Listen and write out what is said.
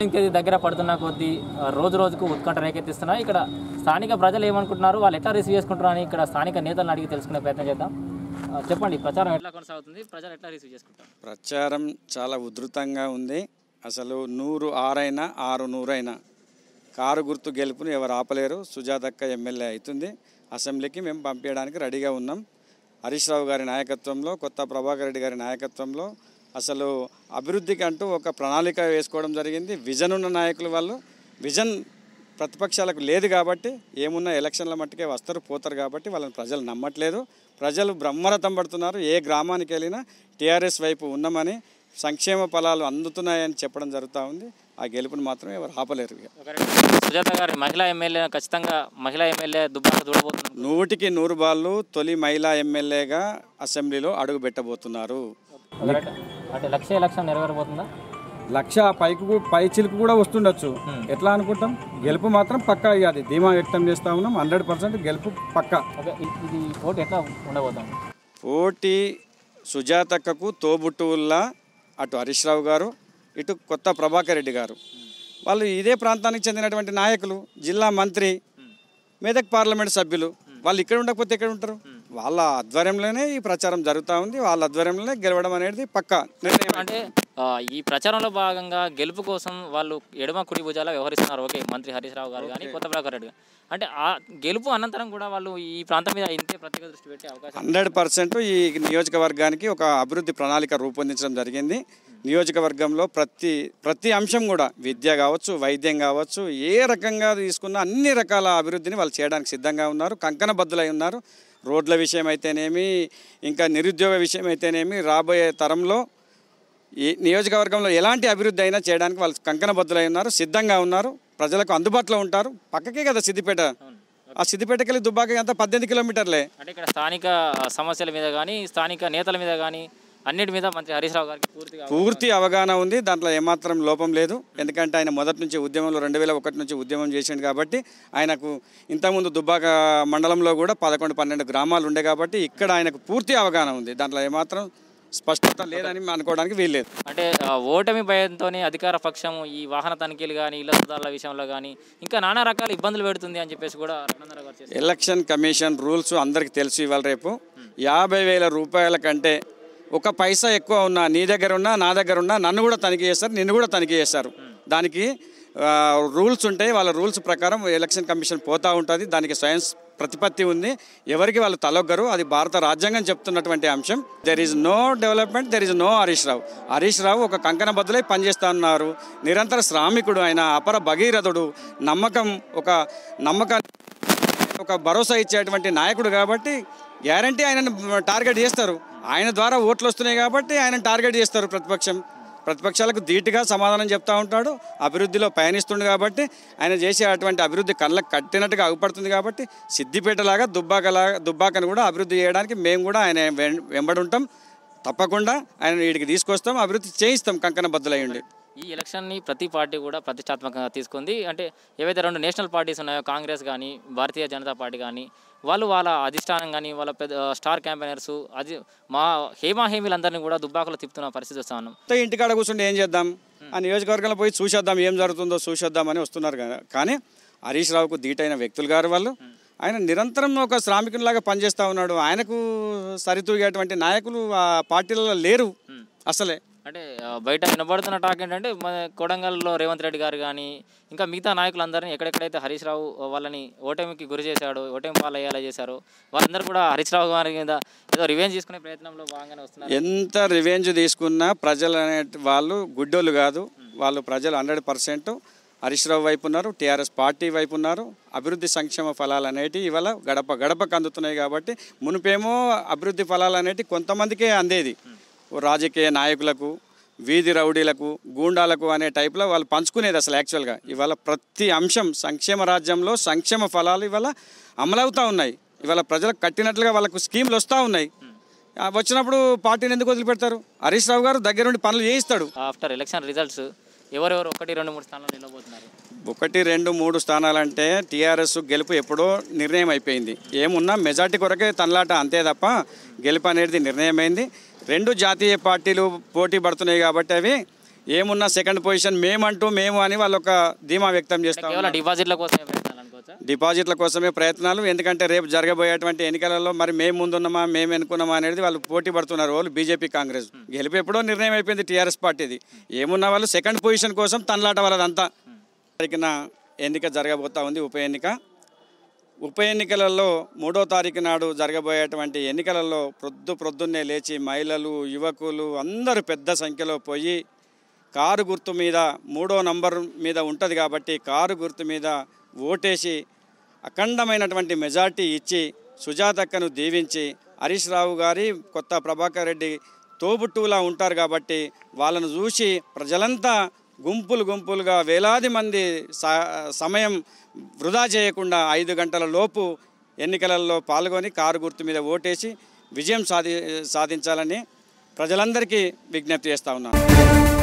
తేదీ దగ్గర పడుతున్న కొద్ది రోజు రోజుకు ఉత్కంఠ రేకెత్తిస్తున్నాయి ఇక్కడ స్థానిక ప్రజలు ఏమనుకుంటున్నారు వాళ్ళు ఎట్లా రిసీవ్ చేసుకుంటున్నారు ఇక్కడ స్థానిక నేతలను అడిగి తెలుసుకునే ప్రయత్నం చేద్దాం చెప్పండి ప్రచారం ఎట్లా కొనసాగుతుంది ప్రజలు ఎట్లా రిసీవ్ చేసుకుంటారు ప్రచారం చాలా ఉధృతంగా ఉంది అసలు నూరు ఆరైనా ఆరు నూరైనా కారు గుర్తు గెలుపును ఎవరు ఆపలేరు సుజాతక్క ఎమ్మెల్యే అవుతుంది అసెంబ్లీకి మేము పంపించడానికి రెడీగా ఉన్నాం హరీష్ రావు గారి నాయకత్వంలో కొత్త ప్రభాకర్ రెడ్డి గారి నాయకత్వంలో అసలు అభివృద్ధికి అంటూ ఒక ప్రణాళిక వేసుకోవడం జరిగింది విజన్ ఉన్న నాయకులు వాళ్ళు విజన్ ప్రతిపక్షాలకు లేదు కాబట్టి ఏమున్నా ఎలక్షన్ల మట్టుకే వస్తారు పోతారు కాబట్టి వాళ్ళని ప్రజలు నమ్మట్లేదు ప్రజలు బ్రహ్మరథం పడుతున్నారు ఏ గ్రామానికి వెళ్ళినా టీఆర్ఎస్ వైపు ఉన్నామని సంక్షేమ ఫలాలు అందుతున్నాయని చెప్పడం జరుగుతూ ఉంది ఆ గెలుపుని మాత్రం ఎవరు ఆపలేరు సుజాత గారు మహిళా ఎమ్మెల్యే ఖచ్చితంగా మహిళా ఎమ్మెల్యే దుబ్బాక చూడబోతున్నారు నూటికి నూరు బాళ్ళు తొలి మహిళా ఎమ్మెల్యేగా అసెంబ్లీలో అడుగు పెట్టబోతున్నారు అంటే లక్ష ఎలక్షన్ నెరవేరబోతుందా లక్ష పైకి పై చిలుకు కూడా వస్తుండొచ్చు ఎట్లా అనుకుంటాం గెలుపు మాత్రం పక్కా అది ధీమా వ్యక్తం చేస్తా ఉన్నాం హండ్రెడ్ పర్సెంట్ గెలుపు పక్కా పోటీ పోటీ సుజాతక్కకు తోబుట్టువుల్లా అటు హరీష్ రావు గారు ఇటు కొత్త ప్రభాకర్ రెడ్డి గారు వాళ్ళు ఇదే ప్రాంతానికి చెందినటువంటి నాయకులు జిల్లా మంత్రి మెదక్ పార్లమెంట్ సభ్యులు వాళ్ళు ఇక్కడ ఉండకపోతే ఎక్కడ ఉంటారు వాళ్ళ ఆధ్వర్యంలోనే ఈ ప్రచారం జరుగుతూ ఉంది వాళ్ళ ఆధ్వర్యంలోనే గెలవడం అనేది పక్క నిర్ణయం అంటే ఈ ప్రచారంలో భాగంగా గెలుపు కోసం వాళ్ళు ఎడమ కుడి భుజాల వ్యవహరిస్తున్నారు ఓకే మంత్రి హరీష్ రావు గారు కానీ కొత్త ప్రభాకర్ రెడ్డి గారు అంటే ఆ గెలుపు అనంతరం కూడా వాళ్ళు ఈ ప్రాంతం మీద ఇంతే ప్రత్యేక దృష్టి పెట్టే అవకాశం హండ్రెడ్ పర్సెంట్ ఈ నియోజకవర్గానికి ఒక అభివృద్ధి ప్రణాళిక రూపొందించడం జరిగింది నియోజకవర్గంలో ప్రతి ప్రతి అంశం కూడా విద్య కావచ్చు వైద్యం కావచ్చు ఏ రకంగా తీసుకున్న అన్ని రకాల అభివృద్ధిని వాళ్ళు చేయడానికి సిద్ధంగా ఉన్నారు కంకణ బద్దులై ఉన్నారు రోడ్ల విషయం అయితేనేమి ఇంకా నిరుద్యోగ విషయం అయితేనేమి రాబోయే తరంలో ఈ నియోజకవర్గంలో ఎలాంటి అభివృద్ధి అయినా చేయడానికి వాళ్ళు కంకణ బద్దులై ఉన్నారు సిద్ధంగా ఉన్నారు ప్రజలకు అందుబాటులో ఉంటారు పక్కకే కదా సిద్దిపేట ఆ సిద్దిపేటకెళ్ళి దుబ్బాక అంతా పద్దెనిమిది కిలోమీటర్లే అంటే ఇక్కడ స్థానిక సమస్యల మీద కానీ స్థానిక నేతల మీద కానీ అన్నిటి మీద మంత్రి హరీష్ రావు గారికి పూర్తిగా పూర్తి అవగాహన ఉంది దాంట్లో ఏమాత్రం లోపం లేదు ఎందుకంటే ఆయన మొదటి నుంచి ఉద్యమంలో రెండు వేల ఒకటి నుంచి ఉద్యమం చేసిండు కాబట్టి ఆయనకు ఇంతకుముందు దుబ్బాక మండలంలో కూడా పదకొండు పన్నెండు గ్రామాలు ఉండే కాబట్టి ఇక్కడ ఆయనకు పూర్తి అవగాహన ఉంది దాంట్లో ఏమాత్రం స్పష్టత లేదని అనుకోవడానికి వీల్లేదు అంటే ఓటమి భయంతో అధికార పక్షము ఈ వాహన తనిఖీలు కానీ ఇళ్ల సుధాల విషయంలో కానీ ఇంకా నానా రకాల ఇబ్బందులు పెడుతుంది అని చెప్పేసి కూడా ఎలక్షన్ కమిషన్ రూల్స్ అందరికి తెలుసు ఇవాళ రేపు యాభై రూపాయల కంటే ఒక పైసా ఎక్కువ ఉన్నా నీ దగ్గర ఉన్నా నా దగ్గర ఉన్నా నన్ను కూడా తనిఖీ చేస్తారు నిన్ను కూడా తనిఖీ చేస్తారు దానికి రూల్స్ ఉంటాయి వాళ్ళ రూల్స్ ప్రకారం ఎలక్షన్ కమిషన్ పోతూ ఉంటుంది దానికి స్వయం ప్రతిపత్తి ఉంది ఎవరికి వాళ్ళు తలొగ్గరు అది భారత రాజ్యాంగం చెప్తున్నటువంటి అంశం there is no development there is no Harish Rao Harish Rao ఒక కంకణ బదులై పనిచేస్తా ఉన్నారు నిరంతర శ్రామికుడు ఆయన అపర భగీరథుడు నమ్మకం ఒక నమ్మకాన్ని ఒక భరోసా ఇచ్చేటువంటి నాయకుడు కాబట్టి గ్యారంటీ ఆయనను టార్గెట్ చేస్తారు ఆయన ద్వారా ఓట్లు వస్తున్నాయి కాబట్టి ఆయన టార్గెట్ చేస్తారు ప్రతిపక్షం ప్రతిపక్షాలకు ధీటుగా సమాధానం చెప్తూ ఉంటాడు అభివృద్ధిలో పయనిస్తుంది కాబట్టి ఆయన చేసే అటువంటి అభివృద్ధి కళ్ళకు కట్టినట్టుగా అగుపడుతుంది కాబట్టి సిద్దిపేటలాగా దుబ్బాకలాగా దుబ్బాకను కూడా అభివృద్ధి చేయడానికి మేము కూడా ఆయన వెంబడి ఉంటాం తప్పకుండా ఆయన వీడికి తీసుకొస్తాం అభివృద్ధి చేయిస్తాం కంకణ బద్దులయ్యండి ఈ ఎలక్షన్ని ప్రతి పార్టీ కూడా ప్రతిష్టాత్మకంగా తీసుకుంది అంటే ఏవైతే రెండు నేషనల్ పార్టీస్ ఉన్నాయో కాంగ్రెస్ కానీ భారతీయ జనతా పార్టీ కానీ వాళ్ళు వాళ్ళ అధిష్టానం కానీ వాళ్ళ పెద్ద స్టార్ క్యాంపెయినర్స్ అది మా హేమాహేమీలందరినీ కూడా దుబ్బాకులు తిప్పుతున్న పరిస్థితి వస్తా ఉన్నాం ఇంటికాడ కూర్చుంటే ఏం చేద్దాం ఆ నియోజకవర్గంలో పోయి చూసేద్దాం ఏం జరుగుతుందో చూసేద్దామని వస్తున్నారు కానీ హరీష్ రావుకు ధీటైన వ్యక్తులు గారు వాళ్ళు ఆయన నిరంతరం ఒక శ్రామికునిలాగా పనిచేస్తూ ఉన్నాడు ఆయనకు సరితూగేటువంటి నాయకులు ఆ పార్టీలలో లేరు అసలే బయట వినబడుతున్న టాక్ ఏంటంటే మన కొడంగల్లో రేవంత్ రెడ్డి గారు కానీ ఇంకా మిగతా నాయకులందరినీ ఎక్కడెక్కడైతే హరీష్ రావు వాళ్ళని ఓటమికి గురి చేశాడు ఓటమి పాలయ్యేలా చేశారు వాళ్ళందరూ కూడా హరీష్ రావు గారి మీద ఏదో రివెంజ్ తీసుకునే ప్రయత్నంలో భాగంగానే వస్తున్నారు ఎంత రివెంజ్ తీసుకున్నా ప్రజలు అనే వాళ్ళు గుడ్డోళ్ళు కాదు వాళ్ళు ప్రజలు హండ్రెడ్ పర్సెంట్ హరీష్ రావు వైపు ఉన్నారు టీఆర్ఎస్ పార్టీ వైపు ఉన్నారు అభివృద్ధి సంక్షేమ ఫలాలు అనేవి ఇవాళ గడప గడపకు అందుతున్నాయి కాబట్టి మునిపేమో అభివృద్ధి ఫలాలు అనేటివి కొంతమందికే అందేది రాజకీయ నాయకులకు వీధి రౌడీలకు గూండాలకు అనే టైప్లో వాళ్ళు పంచుకునేది అసలు యాక్చువల్గా ఇవాళ ప్రతి అంశం సంక్షేమ రాజ్యంలో సంక్షేమ ఫలాలు ఇవాళ అమలవుతూ ఉన్నాయి ఇవాళ ప్రజలకు కట్టినట్లుగా వాళ్ళకు స్కీమ్లు వస్తూ ఉన్నాయి వచ్చినప్పుడు పార్టీని ఎందుకు వదిలిపెడతారు హరీష్ రావు గారు దగ్గరుండి పనులు చేయిస్తాడు ఆఫ్టర్ ఎలక్షన్ రిజల్ట్స్ ఎవరెవరు ఒకటి రెండు మూడు స్థానాలు నిలబోతున్నారు ఒకటి రెండు మూడు స్థానాలంటే టీఆర్ఎస్ గెలుపు ఎప్పుడో నిర్ణయం అయిపోయింది ఏమున్నా మెజార్టీ కొరకే తనలాట అంతే తప్ప గెలుపు అనేది నిర్ణయమైంది రెండు జాతీయ పార్టీలు పోటీ పడుతున్నాయి కాబట్టి అవి ఏమున్నా సెకండ్ పొజిషన్ మేమంటూ మేము అని వాళ్ళు ఒక ధీమా వ్యక్తం చేస్తాం డిపాజిట్ల కోసం డిపాజిట్ల కోసమే ప్రయత్నాలు ఎందుకంటే రేపు జరగబోయేటువంటి ఎన్నికలలో మరి మేము ముందున్నామా మేము ఎన్నుకున్నామా అనేది వాళ్ళు పోటీ పడుతున్నారు వాళ్ళు బీజేపీ కాంగ్రెస్ ఎప్పుడో నిర్ణయం అయిపోయింది టీఆర్ఎస్ పార్టీది ఏమున్న వాళ్ళు సెకండ్ పొజిషన్ కోసం తనలాట వాళ్ళదంతా తారీఖున ఎన్నిక జరగబోతా ఉంది ఉప ఎన్నిక ఉప ఎన్నికలలో మూడో తారీఖు నాడు జరగబోయేటువంటి ఎన్నికలలో ప్రొద్దు ప్రొద్దున్నే లేచి మహిళలు యువకులు అందరూ పెద్ద సంఖ్యలో పోయి కారు గుర్తు మీద మూడో నంబర్ మీద ఉంటుంది కాబట్టి కారు గుర్తు మీద ఓటేసి అఖండమైనటువంటి మెజార్టీ ఇచ్చి సుజాతక్కను దీవించి హరీష్ రావు గారి కొత్త ప్రభాకర్ రెడ్డి తోబుట్టువులా ఉంటారు కాబట్టి వాళ్ళను చూసి ప్రజలంతా గుంపులు గుంపులుగా వేలాది మంది సమయం వృధా చేయకుండా ఐదు గంటల లోపు ఎన్నికలలో పాల్గొని కారు గుర్తు మీద ఓటేసి విజయం సాధి సాధించాలని ప్రజలందరికీ విజ్ఞప్తి చేస్తూ ఉన్నాను